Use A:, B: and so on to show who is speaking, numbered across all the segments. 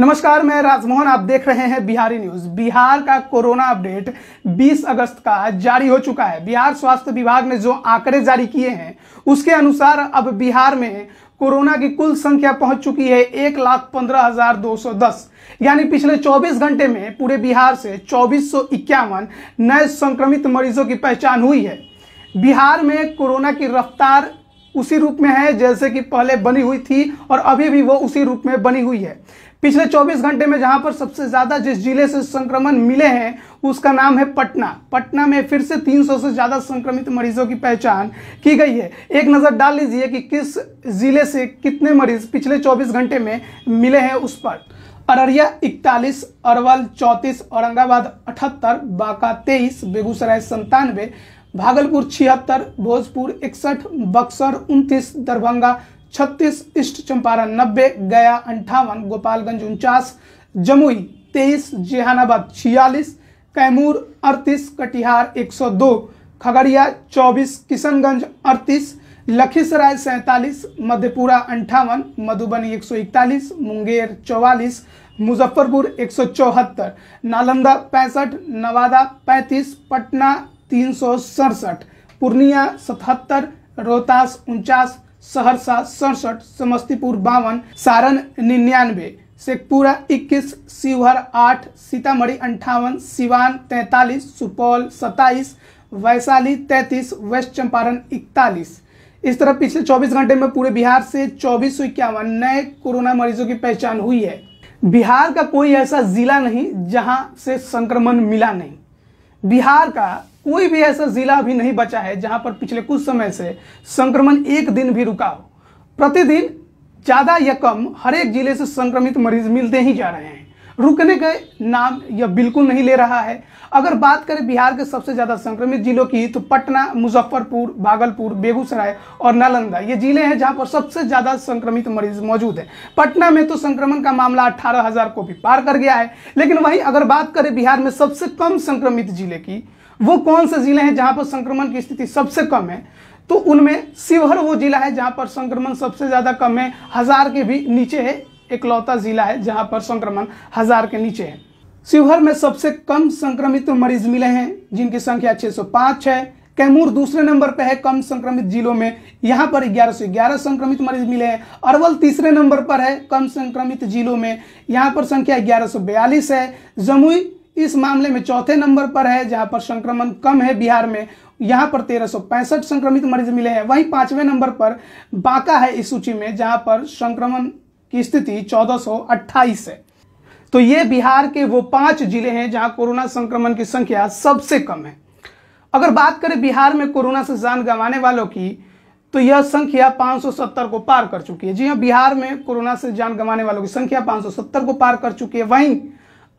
A: नमस्कार मैं राजमोहन आप देख रहे हैं बिहारी न्यूज बिहार का कोरोना अपडेट 20 अगस्त का जारी हो चुका है बिहार स्वास्थ्य विभाग ने जो आंकड़े जारी किए हैं उसके अनुसार अब बिहार में कोरोना की कुल संख्या पहुंच चुकी है एक लाख पंद्रह हजार दो सौ दस यानी पिछले 24 घंटे में पूरे बिहार से चौबीस नए संक्रमित मरीजों की पहचान हुई है बिहार में कोरोना की रफ्तार उसी रूप में है जैसे कि पहले बनी हुई थी और अभी भी वो उसी रूप में बनी हुई है पिछले 24 घंटे में जहां पर सबसे ज्यादा जिस जिले से संक्रमण मिले हैं उसका नाम है पटना पटना में फिर से 300 से ज्यादा संक्रमित मरीजों की पहचान की गई है एक नजर डाल लीजिए कि किस जिले से कितने मरीज पिछले 24 घंटे में मिले हैं उस पर अररिया 41, अरवल 34, औरंगाबाद 78, बांका 23, बेगूसराय संतानवे भागलपुर छिहत्तर भोजपुर इकसठ बक्सर उनतीस दरभंगा छत्तीस ईस्ट चंपारण नब्बे गया अंठावन गोपालगंज उनचास जमुई तेईस जेहानाबाद छियालीस कैमूर अड़तीस कटिहार एक सौ दो खगड़िया चौबीस किशनगंज अड़तीस लखीसराय सैंतालीस मधेपुरा अंठावन मधुबनी एक सौ इकतालीस मुंगेर चौवालीस मुजफ्फरपुर एक सौ चौहत्तर नालंदा पैंसठ नवादा पैंतीस पटना तीन सौ सड़सठ पूर्णिया सतहत्तर रोहतास उनचास सहरसा सड़सठ समस्तीपुर बावन सारण निन्यानवे शेखपुरा इक्कीस शिवहर आठ सीतामढ़ी अंठावन सिवान तैंतालीस सुपौल सत्ताईस वैशाली तैंतीस वेस्ट चंपारण इकतालीस इस तरह पिछले 24 घंटे में पूरे बिहार से चौबीस नए कोरोना मरीजों की पहचान हुई है बिहार का कोई ऐसा जिला नहीं जहां से संक्रमण मिला नहीं बिहार का कोई भी ऐसा जिला भी नहीं बचा है जहां पर पिछले कुछ समय से संक्रमण एक दिन भी रुका हो प्रतिदिन ज्यादा या कम हर एक जिले से संक्रमित मरीज मिलते ही जा रहे हैं रुकने का नाम यह बिल्कुल नहीं ले रहा है अगर बात करें बिहार के सबसे ज़्यादा संक्रमित जिलों की तो पटना मुजफ्फरपुर भागलपुर बेगूसराय और नालंदा ये जिले हैं जहां पर सबसे ज़्यादा संक्रमित मरीज मौजूद है पटना में तो संक्रमण का मामला अट्ठारह हज़ार को भी पार कर गया है लेकिन वही अगर बात करें बिहार में सबसे कम संक्रमित जिले की वो कौन से जिले हैं जहां पर संक्रमण की स्थिति सबसे कम है तो उनमें शिवहर वो जिला है जहां पर संक्रमण सबसे ज़्यादा कम है हज़ार के भी नीचे है इकलौता जिला है जहां पर संक्रमण हजार के नीचे है शिवहर में सबसे कम संक्रमित मरीज मिले हैं जिनकी संख्या 605 है कैमूर दूसरे नंबर पर है कम संक्रमित जिलों में यहाँ पर ग्यारह सौ ग्यारह संक्रमित मरीज मिले हैं अरवल तीसरे नंबर पर है कम संक्रमित जिलों में यहाँ पर संख्या ग्यारह सौ बयालीस है जमुई इस मामले में चौथे नंबर पर है जहां पर संक्रमण कम है बिहार में यहां पर तेरह संक्रमित मरीज मिले हैं वहीं पांचवें नंबर पर बांका है इस सूची में जहां पर संक्रमण की स्थिति चौदह है तो ये बिहार के वो पांच जिले हैं जहां कोरोना संक्रमण की संख्या सबसे कम है अगर बात करें बिहार में कोरोना से जान गंवाने वालों की तो यह संख्या 570 को पार कर चुकी है जी हाँ बिहार में कोरोना से जान गंवाने वालों की संख्या 570 को पार कर चुकी है वहीं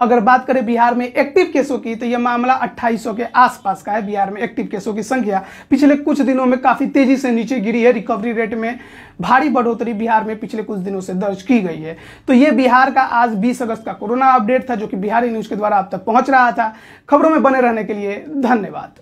A: अगर बात करें बिहार में एक्टिव केसों की तो यह मामला 2800 के आसपास का है बिहार में एक्टिव केसों की संख्या पिछले कुछ दिनों में काफ़ी तेजी से नीचे गिरी है रिकवरी रेट में भारी बढ़ोतरी बिहार में पिछले कुछ दिनों से दर्ज की गई है तो ये बिहार का आज 20 अगस्त का कोरोना अपडेट था जो कि बिहारी न्यूज़ के द्वारा आप तक पहुंच रहा था खबरों में बने रहने के लिए धन्यवाद